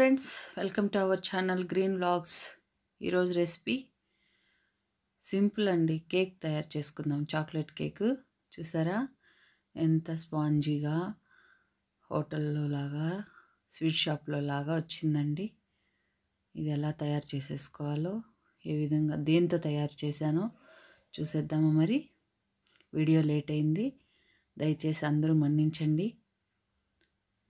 friends welcome to our channel green blogs ఈరోజు recipe simple అండి cake తయారు చేసుకుందాం చాక్లెట్ కేక్ చూసారా ఎంత స్పాంజీగా హోటల్లో లాగా స్వీట్ షాప్లో లాగా వచ్చిందండి ఇది ఎలా తయారు చేసేసుకోవాలో ఏ విధంగా దేంతో తయారు చేశానో చూసేద్దామా మరి వీడియో లేట్ అయింది దయచేసి అందరూ మన్నించండి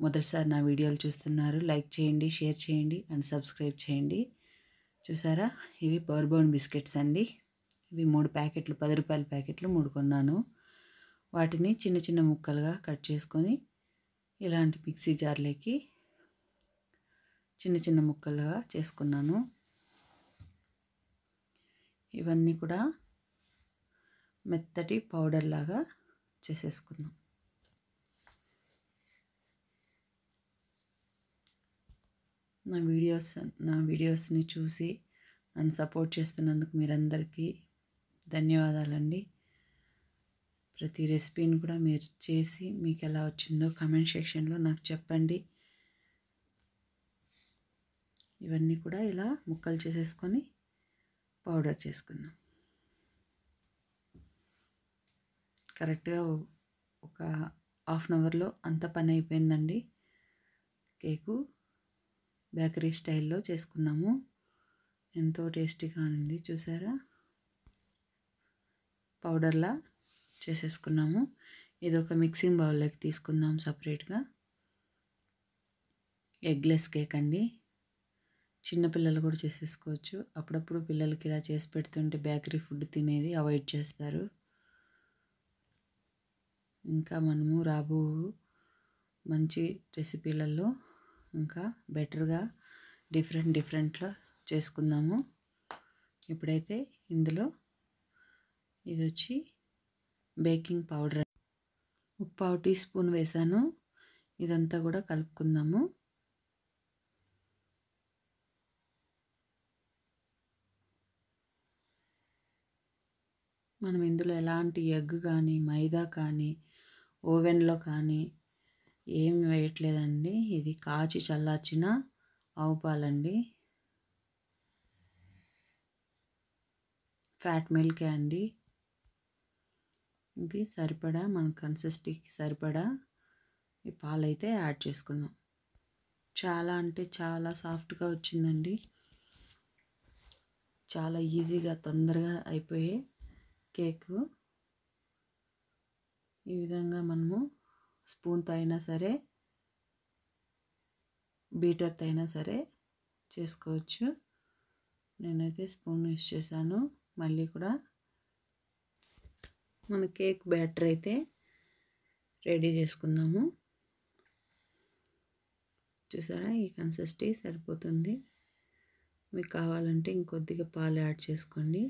మొదటిసారి నా వీడియోలు చూస్తున్నారు లైక్ చేయండి షేర్ చేయండి అండ్ సబ్స్క్రైబ్ చేయండి చూసారా ఇవి పవర్ బౌన్ బిస్కెట్స్ అండి ఇవి మూడు ప్యాకెట్లు పది రూపాయల ప్యాకెట్లు మూడు కొన్నాను వాటిని చిన్న చిన్న ముక్కలుగా కట్ చేసుకొని ఇలాంటి మిక్సీ జార్లోకి చిన్న చిన్న ముక్కలుగా చేసుకున్నాను ఇవన్నీ కూడా మెత్తటి పౌడర్ లాగా చేసేసుకుందాం నా వీడియోస్ నా వీడియోస్ని చూసి నన్ను సపోర్ట్ చేస్తున్నందుకు మీరందరికీ ధన్యవాదాలండి ప్రతి రెసిపీని కూడా మీరు చేసి మీకు ఎలా వచ్చిందో కమెంట్ సెక్షన్లో నాకు చెప్పండి ఇవన్నీ కూడా ఇలా ముక్కలు చేసేసుకొని పౌడర్ చేసుకుందాం కరెక్ట్గా ఒక హాఫ్ అన్ అవర్లో అంత పని అయిపోయిందండి కేకు బేకరీ స్టైల్లో చేసుకున్నాము ఎంతో టేస్టీగా ఉంది చూసారా పౌడర్లా చేసేసుకున్నాము ఇది ఒక మిక్సింగ్ బౌల్లోకి తీసుకుందాం సపరేట్గా ఎగ్లెస్ కేక్ అండి చిన్నపిల్లలు కూడా చేసేసుకోవచ్చు అప్పుడప్పుడు పిల్లలకి ఇలా చేసి పెడుతుంటే బేకరీ ఫుడ్ తినేది అవాయిడ్ చేస్తారు ఇంకా మనము రాబో మంచి రెసిపీలలో ఇంకా బెటర్గా డిఫరెంట్ డిఫరెంట్లో చేసుకుందాము ఇప్పుడైతే ఇందులో ఇది వచ్చి బేకింగ్ పౌడర్ ఉప్పు పావు టీ స్పూన్ వేసాను ఇదంతా కూడా కలుపుకుందాము మనం ఇందులో ఎలాంటి ఎగ్ కానీ మైదా కానీ ఓవెన్లో కానీ ఏం వేయట్లేదండి ఇది కాచి చల్లార్చిన ఆవు పాలండి ఫ్యాట్ మిల్కే అండి ఇది సరిపడా మన కన్సిస్టీకి సరిపడా ఈ పాలైతే యాడ్ చేసుకుందాం చాలా అంటే చాలా సాఫ్ట్గా వచ్చిందండి చాలా ఈజీగా తొందరగా అయిపోయే కేకు ఈ విధంగా మనము స్పూన్తో అయినా సరే బీటర్తో అయినా సరే చేసుకోవచ్చు నేనైతే స్పూన్ యూస్ చేశాను మళ్ళీ కూడా మన కేక్ బ్యాటర్ అయితే రెడీ చేసుకుందాము చూసారా ఈ కన్సిస్టీ సరిపోతుంది మీకు కావాలంటే ఇంకొద్దిగా పాలు యాడ్ చేసుకోండి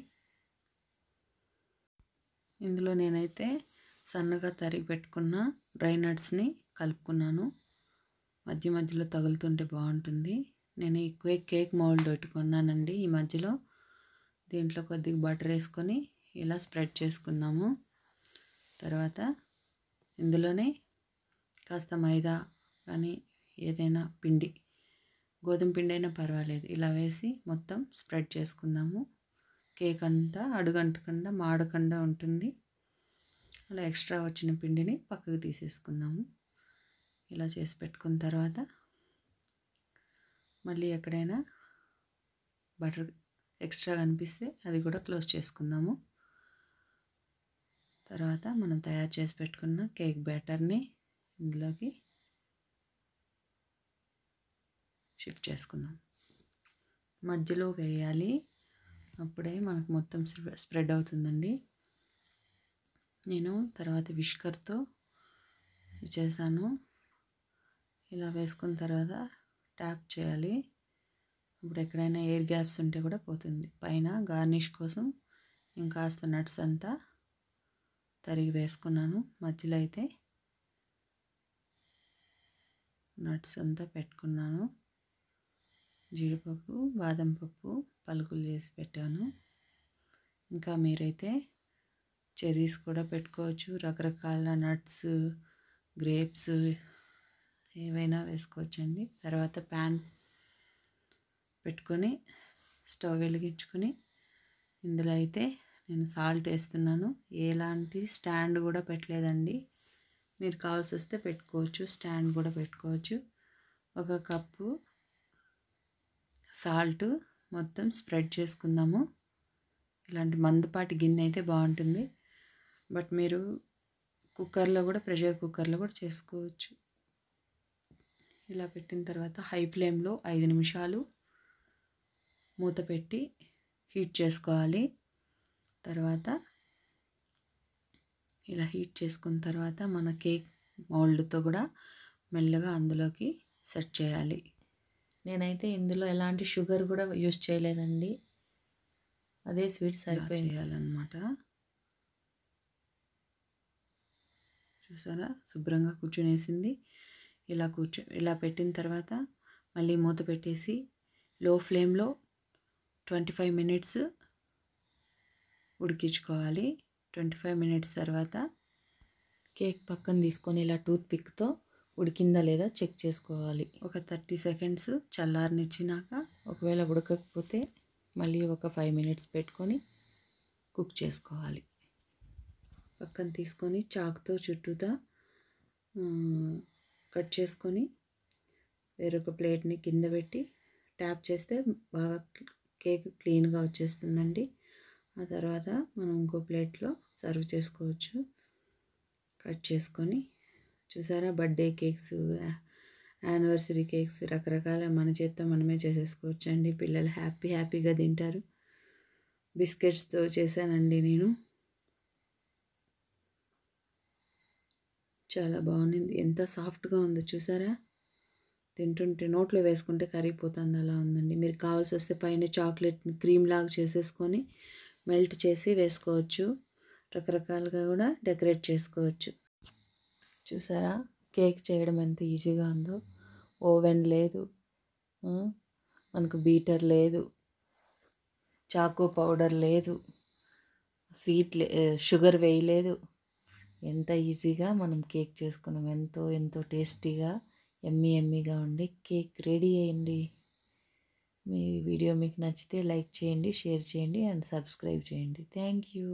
ఇందులో నేనైతే సన్నగా తరిగి పెట్టుకున్నా డ్రై నట్స్ని కలుపుకున్నాను మధ్య మధ్యలో తగులుతుంటే బాగుంటుంది నేను ఈ కేక్ మౌల్డ్ ఒకటి కొన్నానండి ఈ మధ్యలో దీంట్లో కొద్దిగా బటర్ వేసుకొని ఇలా స్ప్రెడ్ చేసుకున్నాము తర్వాత ఇందులోనే కాస్త మైదా కానీ ఏదైనా పిండి గోధుమ పిండి అయినా పర్వాలేదు ఇలా వేసి మొత్తం స్ప్రెడ్ చేసుకుందాము కేక్ అంతా అడుగంటకుండా మాడకుండా ఉంటుంది అలా ఎక్స్ట్రా వచ్చిన పిండిని పక్కకు తీసేసుకుందాము ఇలా చేసి పెట్టుకున్న తర్వాత మళ్ళీ ఎక్కడైనా బటర్ ఎక్స్ట్రా కనిపిస్తే అది కూడా క్లోజ్ చేసుకుందాము తర్వాత మనం తయారు చేసి పెట్టుకున్న కేక్ బ్యాటర్ని ఇందులోకి షిఫ్ట్ చేసుకుందాం మధ్యలో వేయాలి అప్పుడే మనకు మొత్తం స్ప్రెడ్ అవుతుందండి నేను తర్వాత విష్కర్తో చేశాను ఇలా వేసుకున్న తర్వాత ట్యాప్ చేయాలి ఇప్పుడు ఎక్కడైనా ఎయిర్ గ్యాప్స్ ఉంటే కూడా పోతుంది పైన గార్నిష్ కోసం ఇంకాస్త నట్స్ అంతా తరిగి వేసుకున్నాను మధ్యలో అయితే నట్స్ అంతా పెట్టుకున్నాను జీడిపప్పు బాదం పప్పు పలుకులు చేసి పెట్టాను ఇంకా మీరైతే చెర్రీస్ కూడా పెట్టుకోవచ్చు రకరకాల నట్స్ గ్రేప్స్ ఏవైనా వేసుకోవచ్చండి తర్వాత ప్యాన్ పెట్టుకొని స్టవ్ వెలిగించుకొని ఇందులో అయితే నేను సాల్ట్ వేస్తున్నాను ఎలాంటి స్టాండ్ కూడా పెట్టలేదండి మీరు కావాల్సి వస్తే పెట్టుకోవచ్చు స్టాండ్ కూడా పెట్టుకోవచ్చు ఒక కప్పు సాల్ట్ మొత్తం స్ప్రెడ్ చేసుకుందాము ఇలాంటి మందపాటి గిన్నె అయితే బాగుంటుంది బట్ మీరు కుక్కర్లో కూడా ప్రెషర్ కుక్కర్లో కూడా చేసుకోవచ్చు ఇలా పెట్టిన తర్వాత హై ఫ్లేమ్లో ఐదు నిమిషాలు మూత పెట్టి హీట్ చేసుకోవాలి తర్వాత ఇలా హీట్ చేసుకున్న తర్వాత మన కేక్ మౌల్డ్తో కూడా మెల్లగా అందులోకి సెట్ చేయాలి నేనైతే ఇందులో ఎలాంటి షుగర్ కూడా యూజ్ చేయలేదండి అదే స్వీట్ చేయాలన్నమాట చూసారా శుభ్రంగా కూర్చునేసింది ఇలా కూర్చో ఇలా పెట్టిన తర్వాత మళ్ళీ మూత పెట్టేసి లో ఫ్లేమ్లో ట్వంటీ ఫైవ్ మినిట్స్ ఉడికించుకోవాలి ట్వంటీ ఫైవ్ మినిట్స్ తర్వాత కేక్ పక్కన తీసుకొని ఇలా టూత్ పిక్తో ఉడికిందా లేదా చెక్ చేసుకోవాలి ఒక థర్టీ సెకండ్స్ చల్లారనిచ్చినాక ఒకవేళ ఉడకకపోతే మళ్ళీ ఒక ఫైవ్ మినిట్స్ పెట్టుకొని కుక్ చేసుకోవాలి పక్కన తీసుకొని చాక్తో చుట్టూతా కట్ చేసుకొని వేరొక ప్లేట్ని కింద పెట్టి ట్యాప్ చేస్తే బాగా కేక్ క్లీన్గా వచ్చేస్తుందండి ఆ తర్వాత మనం ఇంకో ప్లేట్లో సర్వ్ చేసుకోవచ్చు కట్ చేసుకొని చూసారా బర్త్డే కేక్స్ యానివర్సరీ కేక్స్ రకరకాల మన చేత్తో మనమే చేసేసుకోవచ్చండి పిల్లలు హ్యాపీ హ్యాపీగా తింటారు బిస్కెట్స్తో చేశానండి నేను చాలా బాగుంది ఎంత సాఫ్ట్గా ఉందో చూసారా తింటుంటే నోట్లో వేసుకుంటే కరిగిపోతుంది అలా ఉందండి మీరు కావాల్సి వస్తే పైన చాక్లెట్ని క్రీమ్ లాగా చేసేసుకొని మెల్ట్ చేసి వేసుకోవచ్చు రకరకాలుగా కూడా డెకరేట్ చేసుకోవచ్చు చూసారా కేక్ చేయడం ఎంత ఈజీగా ఉందో ఓవెన్ లేదు మనకు బీటర్ లేదు చాకో పౌడర్ లేదు స్వీట్ షుగర్ వేయలేదు ఎంత ఈజీగా మనం కేక్ చేసుకున్నాం ఎంతో ఎంతో టేస్టీగా ఎమ్మీ ఎమ్మీగా ఉండి కేక్ రెడీ అయ్యండి మీ వీడియో మీకు నచ్చితే లైక్ చేయండి షేర్ చేయండి అండ్ సబ్స్క్రైబ్ చేయండి థ్యాంక్ యూ